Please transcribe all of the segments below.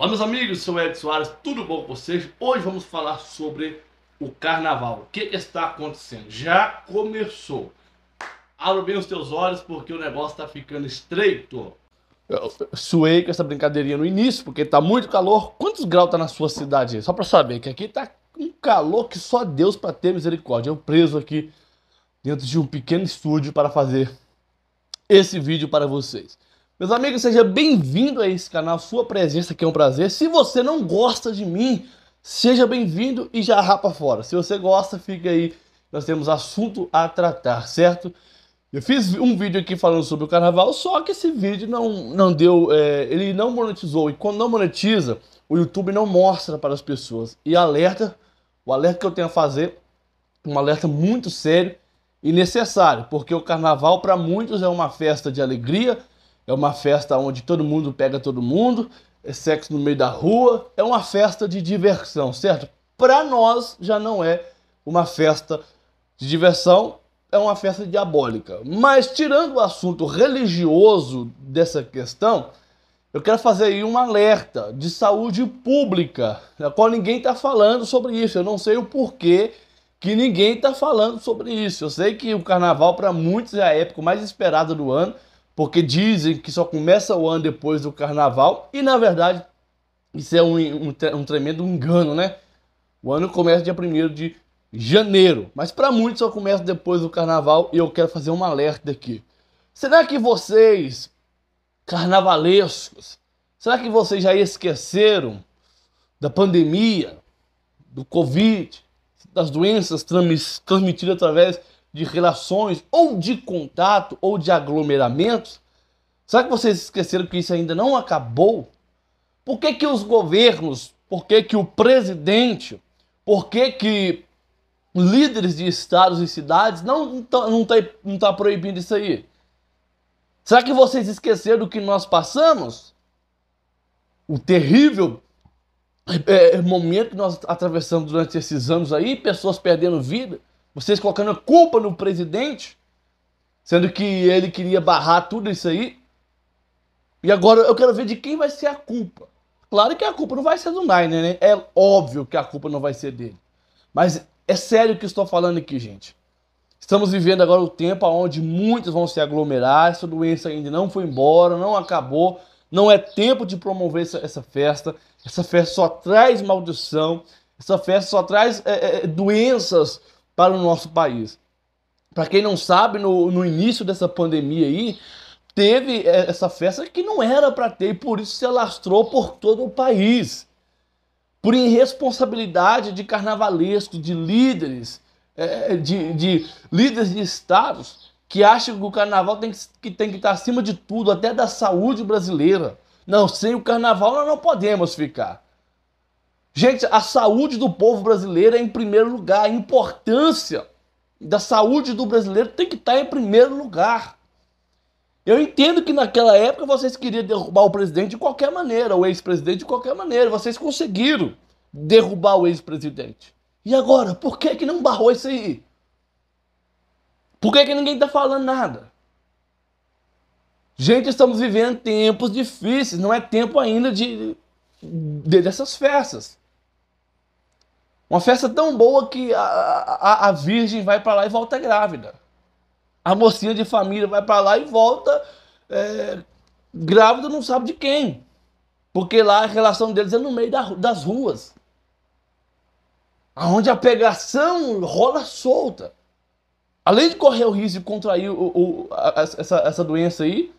Olá, meus amigos, sou Ed Soares, tudo bom com vocês? Hoje vamos falar sobre o carnaval. O que, está acontecendo? Já começou. Abra bem os teus olhos porque o negócio está ficando estreito. Eu suei com essa brincadeirinha no início porque está muito calor. Quantos graus está na sua cidade? Só para saber que aqui está um calor que só Deus para ter misericórdia. Eu preso aqui dentro de um pequeno estúdio para fazer esse vídeo para vocês. Meus amigos, seja bem-vindo a esse canal, sua presença aqui é um prazer. Se você não gosta de mim, seja bem-vindo e já rapa fora. Se você gosta, fica aí, nós temos assunto a tratar, certo? Eu fiz um vídeo aqui falando sobre o carnaval, só que esse vídeo não, não deu, é, ele não monetizou. E quando não monetiza, o YouTube não mostra para as pessoas. E alerta, o alerta que eu tenho a fazer, um alerta muito sério e necessário, porque o carnaval para muitos é uma festa de alegria, é uma festa onde todo mundo pega todo mundo, é sexo no meio da rua, é uma festa de diversão, certo? Para nós já não é uma festa de diversão, é uma festa diabólica. Mas tirando o assunto religioso dessa questão, eu quero fazer aí um alerta de saúde pública, na qual ninguém está falando sobre isso. Eu não sei o porquê que ninguém está falando sobre isso. Eu sei que o carnaval para muitos é a época mais esperada do ano porque dizem que só começa o ano depois do carnaval e na verdade isso é um, um, um tremendo engano, né? O ano começa dia 1 de janeiro, mas para muitos só começa depois do carnaval e eu quero fazer um alerta aqui. Será que vocês, carnavalescos, será que vocês já esqueceram da pandemia, do Covid, das doenças transmitidas através de relações, ou de contato, ou de aglomeramentos? Será que vocês esqueceram que isso ainda não acabou? Por que, que os governos, por que, que o presidente, por que, que líderes de estados e cidades não estão não tá, não tá proibindo isso aí? Será que vocês esqueceram do que nós passamos? O terrível é, momento que nós atravessamos durante esses anos aí, pessoas perdendo vida, vocês colocando a culpa no presidente, sendo que ele queria barrar tudo isso aí. E agora eu quero ver de quem vai ser a culpa. Claro que a culpa não vai ser do Niner, né? É óbvio que a culpa não vai ser dele. Mas é sério o que estou falando aqui, gente. Estamos vivendo agora o tempo onde muitos vão se aglomerar, essa doença ainda não foi embora, não acabou, não é tempo de promover essa, essa festa. Essa festa só traz maldição, essa festa só traz é, é, doenças para o nosso país. Para quem não sabe, no, no início dessa pandemia aí, teve é, essa festa que não era para ter e por isso se alastrou por todo o país. Por irresponsabilidade de carnavalescos, de líderes, é, é, de, de líderes de estados que acham que o carnaval tem que, tem que estar acima de tudo, até da saúde brasileira. Não, sem o carnaval nós não podemos ficar. Gente, a saúde do povo brasileiro é em primeiro lugar. A importância da saúde do brasileiro tem que estar tá em primeiro lugar. Eu entendo que naquela época vocês queriam derrubar o presidente de qualquer maneira, o ex-presidente de qualquer maneira. Vocês conseguiram derrubar o ex-presidente. E agora, por que, que não barrou isso aí? Por que, que ninguém está falando nada? Gente, estamos vivendo tempos difíceis, não é tempo ainda de, de dessas festas. Uma festa tão boa que a, a, a virgem vai para lá e volta grávida. A mocinha de família vai para lá e volta é, grávida, não sabe de quem. Porque lá a relação deles é no meio da, das ruas. Onde a pegação rola solta. Além de correr o risco de contrair o, o, a, essa, essa doença aí,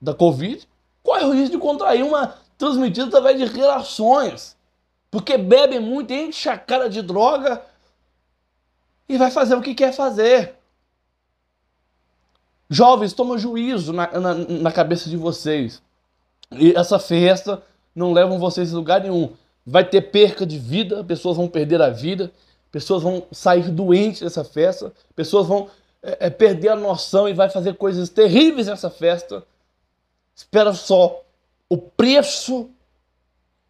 da Covid, corre o risco de contrair uma transmitida através de relações. Porque bebe muito, enche a cara de droga e vai fazer o que quer fazer. Jovens, toma juízo na, na, na cabeça de vocês. E essa festa não levam vocês a lugar nenhum. Vai ter perca de vida, pessoas vão perder a vida, pessoas vão sair doentes dessa festa, pessoas vão é, é, perder a noção e vai fazer coisas terríveis nessa festa. Espera só, o preço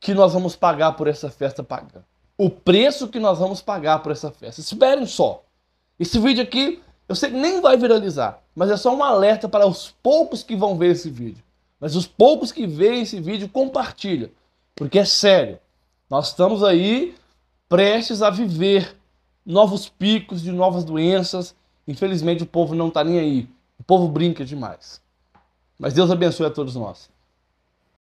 que nós vamos pagar por essa festa pagã. O preço que nós vamos pagar por essa festa. Esperem só. Esse vídeo aqui, eu sei que nem vai viralizar, mas é só um alerta para os poucos que vão ver esse vídeo. Mas os poucos que veem esse vídeo, compartilha. Porque é sério. Nós estamos aí prestes a viver novos picos de novas doenças. Infelizmente o povo não está nem aí. O povo brinca demais. Mas Deus abençoe a todos nós.